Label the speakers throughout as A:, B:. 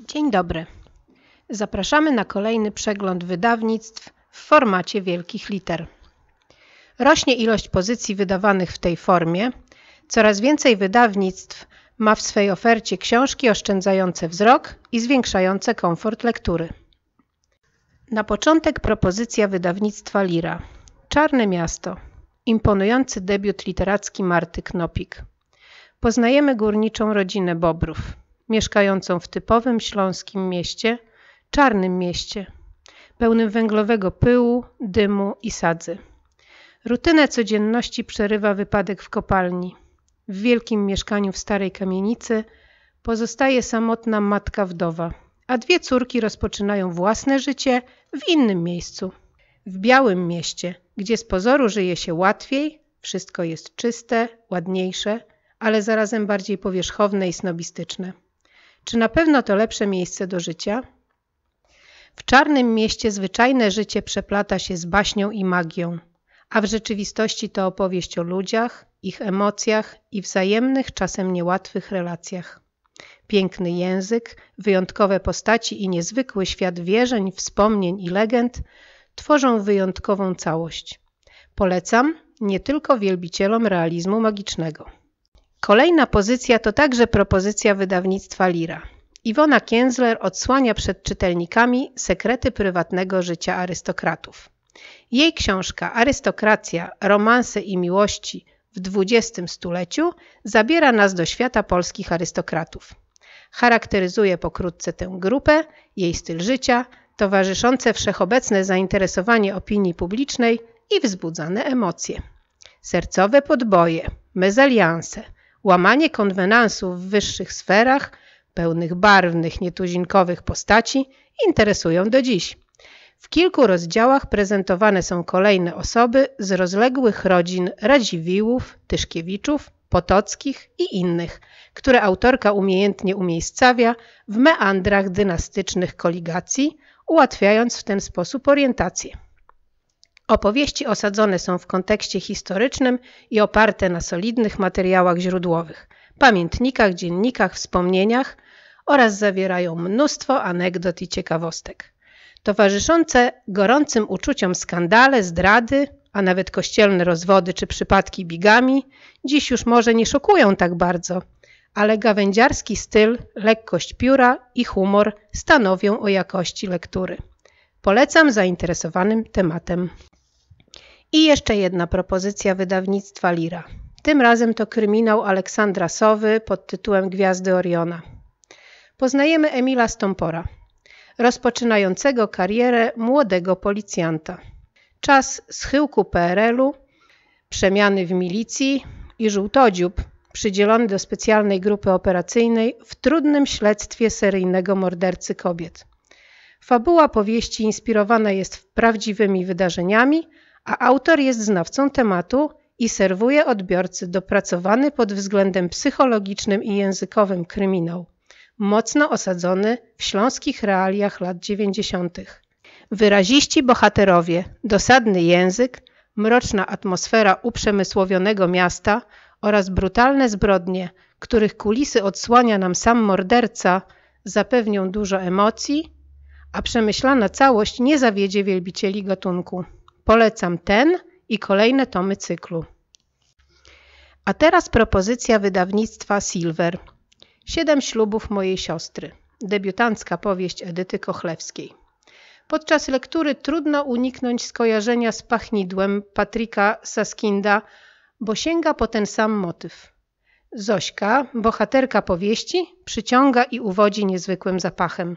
A: Dzień dobry. Zapraszamy na kolejny przegląd wydawnictw w formacie wielkich liter. Rośnie ilość pozycji wydawanych w tej formie. Coraz więcej wydawnictw ma w swej ofercie książki oszczędzające wzrok i zwiększające komfort lektury. Na początek propozycja wydawnictwa Lira. Czarne miasto. Imponujący debiut literacki Marty Knopik. Poznajemy górniczą rodzinę Bobrów mieszkającą w typowym śląskim mieście, czarnym mieście, pełnym węglowego pyłu, dymu i sadzy. Rutynę codzienności przerywa wypadek w kopalni. W wielkim mieszkaniu w starej kamienicy pozostaje samotna matka wdowa, a dwie córki rozpoczynają własne życie w innym miejscu. W białym mieście, gdzie z pozoru żyje się łatwiej, wszystko jest czyste, ładniejsze, ale zarazem bardziej powierzchowne i snobistyczne. Czy na pewno to lepsze miejsce do życia? W czarnym mieście zwyczajne życie przeplata się z baśnią i magią, a w rzeczywistości to opowieść o ludziach, ich emocjach i wzajemnych, czasem niełatwych relacjach. Piękny język, wyjątkowe postaci i niezwykły świat wierzeń, wspomnień i legend tworzą wyjątkową całość. Polecam nie tylko wielbicielom realizmu magicznego. Kolejna pozycja to także propozycja wydawnictwa Lira. Iwona Kienzler odsłania przed czytelnikami sekrety prywatnego życia arystokratów. Jej książka Arystokracja, romanse i miłości w XX stuleciu zabiera nas do świata polskich arystokratów. Charakteryzuje pokrótce tę grupę, jej styl życia, towarzyszące wszechobecne zainteresowanie opinii publicznej i wzbudzane emocje. Sercowe podboje, mezalianse – łamanie konwenansu w wyższych sferach, pełnych barwnych, nietuzinkowych postaci, interesują do dziś. W kilku rozdziałach prezentowane są kolejne osoby z rozległych rodzin Radziwiłłów, Tyszkiewiczów, Potockich i innych, które autorka umiejętnie umiejscawia w meandrach dynastycznych koligacji, ułatwiając w ten sposób orientację. Opowieści osadzone są w kontekście historycznym i oparte na solidnych materiałach źródłowych, pamiętnikach, dziennikach, wspomnieniach oraz zawierają mnóstwo anegdot i ciekawostek. Towarzyszące gorącym uczuciom skandale, zdrady, a nawet kościelne rozwody czy przypadki bigami, dziś już może nie szokują tak bardzo, ale gawędziarski styl, lekkość pióra i humor stanowią o jakości lektury. Polecam zainteresowanym tematem. I jeszcze jedna propozycja wydawnictwa Lira. Tym razem to kryminał Aleksandra Sowy pod tytułem Gwiazdy Oriona. Poznajemy Emila Stompora, rozpoczynającego karierę młodego policjanta. Czas schyłku PRL-u, przemiany w milicji i żółtodziób przydzielony do specjalnej grupy operacyjnej w trudnym śledztwie seryjnego mordercy kobiet. Fabuła powieści inspirowana jest prawdziwymi wydarzeniami – a autor jest znawcą tematu i serwuje odbiorcy dopracowany pod względem psychologicznym i językowym kryminał, mocno osadzony w śląskich realiach lat 90. Wyraziści bohaterowie, dosadny język, mroczna atmosfera uprzemysłowionego miasta oraz brutalne zbrodnie, których kulisy odsłania nam sam morderca, zapewnią dużo emocji, a przemyślana całość nie zawiedzie wielbicieli gatunku. Polecam ten i kolejne tomy cyklu. A teraz propozycja wydawnictwa Silver. Siedem ślubów mojej siostry. Debiutancka powieść Edyty Kochlewskiej. Podczas lektury trudno uniknąć skojarzenia z pachnidłem Patryka Saskinda, bo sięga po ten sam motyw. Zośka, bohaterka powieści, przyciąga i uwodzi niezwykłym zapachem.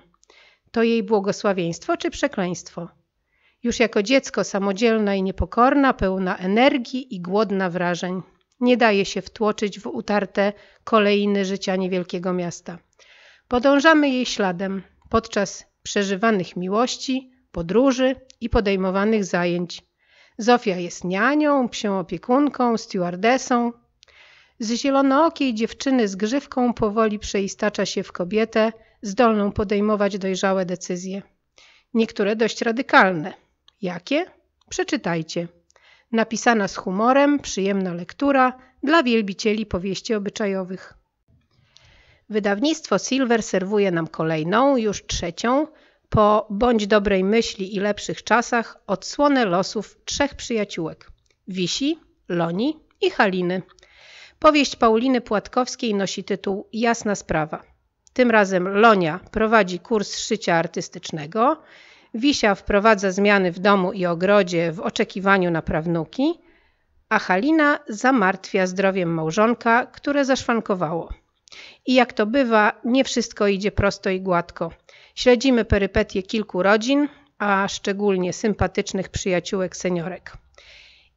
A: To jej błogosławieństwo czy przekleństwo? Już jako dziecko samodzielna i niepokorna, pełna energii i głodna wrażeń. Nie daje się wtłoczyć w utarte kolejny życia niewielkiego miasta. Podążamy jej śladem podczas przeżywanych miłości, podróży i podejmowanych zajęć. Zofia jest nianią, psią opiekunką, stewardesą. Z zielonookiej dziewczyny z grzywką powoli przeistacza się w kobietę zdolną podejmować dojrzałe decyzje. Niektóre dość radykalne – Jakie? Przeczytajcie. Napisana z humorem, przyjemna lektura dla wielbicieli powieści obyczajowych. Wydawnictwo Silver serwuje nam kolejną, już trzecią, po bądź dobrej myśli i lepszych czasach odsłonę losów trzech przyjaciółek: Wisi, Loni i Haliny. Powieść Pauliny Płatkowskiej nosi tytuł Jasna sprawa. Tym razem Lonia prowadzi kurs szycia artystycznego, Wisia wprowadza zmiany w domu i ogrodzie w oczekiwaniu na prawnuki, a Halina zamartwia zdrowiem małżonka, które zaszwankowało. I jak to bywa, nie wszystko idzie prosto i gładko. Śledzimy perypetie kilku rodzin, a szczególnie sympatycznych przyjaciółek seniorek.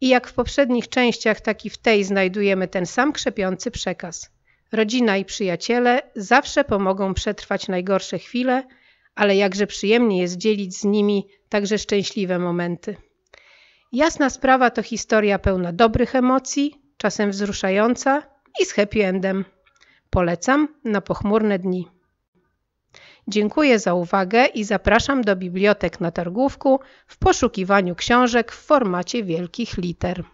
A: I jak w poprzednich częściach, tak i w tej znajdujemy ten sam krzepiący przekaz. Rodzina i przyjaciele zawsze pomogą przetrwać najgorsze chwile – ale jakże przyjemnie jest dzielić z nimi także szczęśliwe momenty. Jasna sprawa to historia pełna dobrych emocji, czasem wzruszająca i z happy endem. Polecam na pochmurne dni. Dziękuję za uwagę i zapraszam do bibliotek na targówku w poszukiwaniu książek w formacie wielkich liter.